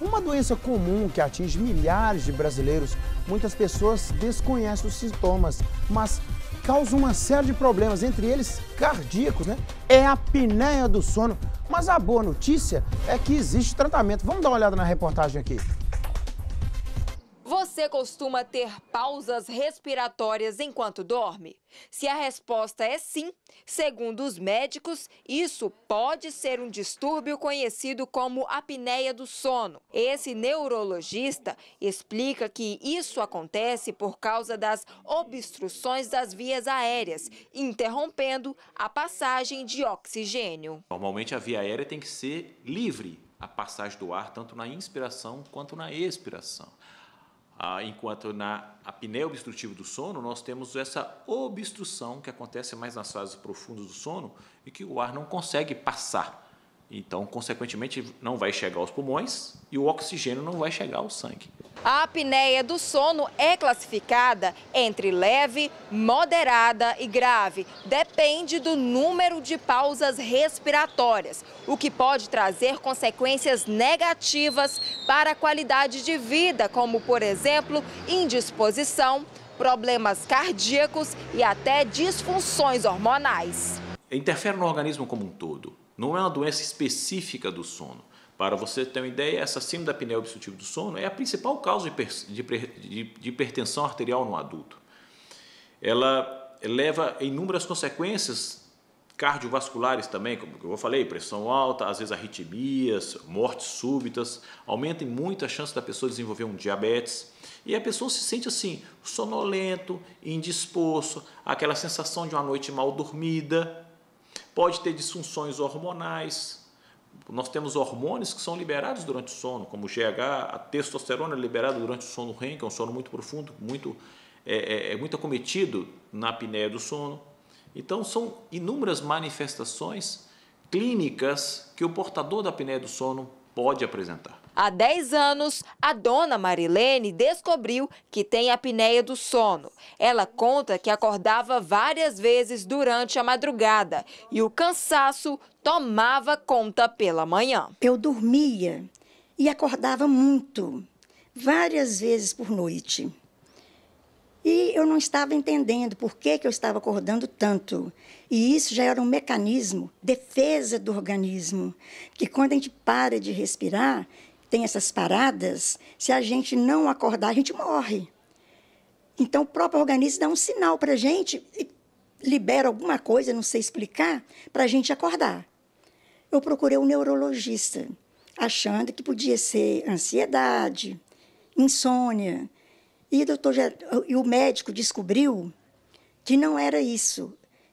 Uma doença comum que atinge milhares de brasileiros, muitas pessoas desconhecem os sintomas, mas causa uma série de problemas, entre eles cardíacos, né? É a apneia do sono. Mas a boa notícia é que existe tratamento. Vamos dar uma olhada na reportagem aqui. Você costuma ter pausas respiratórias enquanto dorme? Se a resposta é sim, segundo os médicos, isso pode ser um distúrbio conhecido como apneia do sono. Esse neurologista explica que isso acontece por causa das obstruções das vias aéreas, interrompendo a passagem de oxigênio. Normalmente a via aérea tem que ser livre a passagem do ar tanto na inspiração quanto na expiração. Ah, enquanto na apneia obstrutiva do sono, nós temos essa obstrução que acontece mais nas fases profundas do sono e que o ar não consegue passar. Então, consequentemente, não vai chegar aos pulmões e o oxigênio não vai chegar ao sangue. A apneia do sono é classificada entre leve, moderada e grave. Depende do número de pausas respiratórias, o que pode trazer consequências negativas para a qualidade de vida, como, por exemplo, indisposição, problemas cardíacos e até disfunções hormonais. Interfere no organismo como um todo. Não é uma doença específica do sono. Para você ter uma ideia, essa síndrome da pneu obstrutiva do sono é a principal causa de hipertensão arterial no adulto. Ela leva inúmeras consequências cardiovasculares também, como eu falei, pressão alta, às vezes arritmias, mortes súbitas, aumenta muito a chance da pessoa desenvolver um diabetes. E a pessoa se sente assim, sonolento, indisposto, aquela sensação de uma noite mal dormida, pode ter disfunções hormonais, nós temos hormônios que são liberados durante o sono, como o GH, a testosterona é liberada durante o sono REM, que é um sono muito profundo, muito é, é, é muito acometido na apneia do sono. Então são inúmeras manifestações clínicas que o portador da apneia do sono pode apresentar. Há 10 anos, a dona Marilene descobriu que tem apneia do sono. Ela conta que acordava várias vezes durante a madrugada e o cansaço tomava conta pela manhã. Eu dormia e acordava muito, várias vezes por noite. E eu não estava entendendo por que, que eu estava acordando tanto. E isso já era um mecanismo, defesa do organismo, que quando a gente para de respirar, tem essas paradas, se a gente não acordar, a gente morre. Então, o próprio organismo dá um sinal para a gente, libera alguma coisa, não sei explicar, para a gente acordar. Eu procurei um neurologista, achando que podia ser ansiedade, insônia. E, doutor, e o médico descobriu que não era isso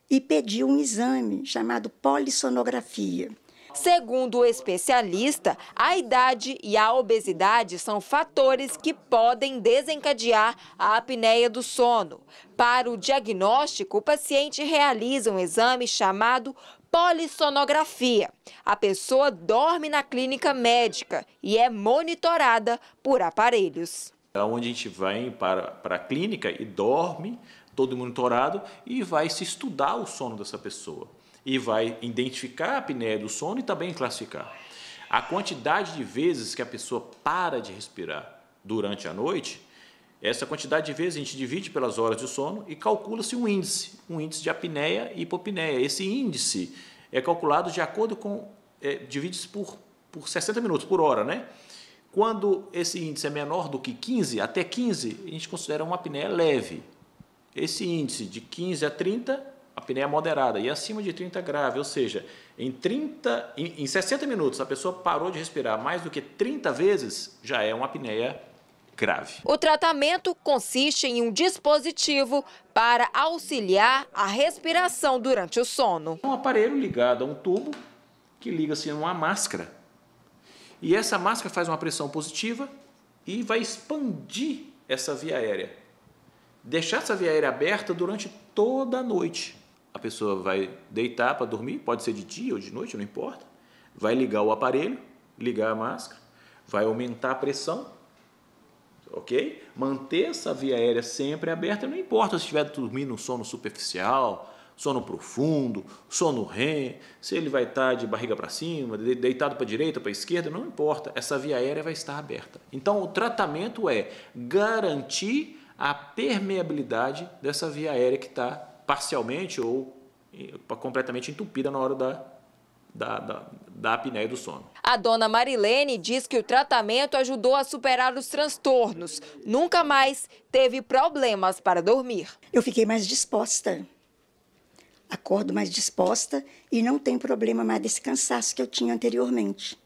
e pediu um exame chamado polissonografia. Segundo o especialista, a idade e a obesidade são fatores que podem desencadear a apneia do sono. Para o diagnóstico, o paciente realiza um exame chamado polissonografia. A pessoa dorme na clínica médica e é monitorada por aparelhos. É onde a gente vai para, para a clínica e dorme, todo monitorado, e vai se estudar o sono dessa pessoa e vai identificar a apneia do sono e também classificar. A quantidade de vezes que a pessoa para de respirar durante a noite, essa quantidade de vezes a gente divide pelas horas de sono e calcula-se um índice, um índice de apneia e hipopneia. Esse índice é calculado de acordo com, é, divide-se por, por 60 minutos, por hora, né? Quando esse índice é menor do que 15, até 15, a gente considera uma apneia leve. Esse índice de 15 a 30 a apneia moderada e acima de 30 grave, ou seja, em, 30, em, em 60 minutos a pessoa parou de respirar mais do que 30 vezes, já é uma apneia grave. O tratamento consiste em um dispositivo para auxiliar a respiração durante o sono. Um aparelho ligado a um tubo que liga-se a uma máscara. E essa máscara faz uma pressão positiva e vai expandir essa via aérea. Deixar essa via aérea aberta durante toda a noite a pessoa vai deitar para dormir, pode ser de dia ou de noite, não importa. Vai ligar o aparelho, ligar a máscara, vai aumentar a pressão, ok? Manter essa via aérea sempre aberta, não importa se estiver dormindo um sono superficial, sono profundo, sono REM, se ele vai estar tá de barriga para cima, deitado para a direita, para a esquerda, não importa, essa via aérea vai estar aberta. Então, o tratamento é garantir a permeabilidade dessa via aérea que está parcialmente ou completamente entupida na hora da, da, da, da apneia do sono. A dona Marilene diz que o tratamento ajudou a superar os transtornos. Nunca mais teve problemas para dormir. Eu fiquei mais disposta. Acordo mais disposta e não tem problema mais desse cansaço que eu tinha anteriormente.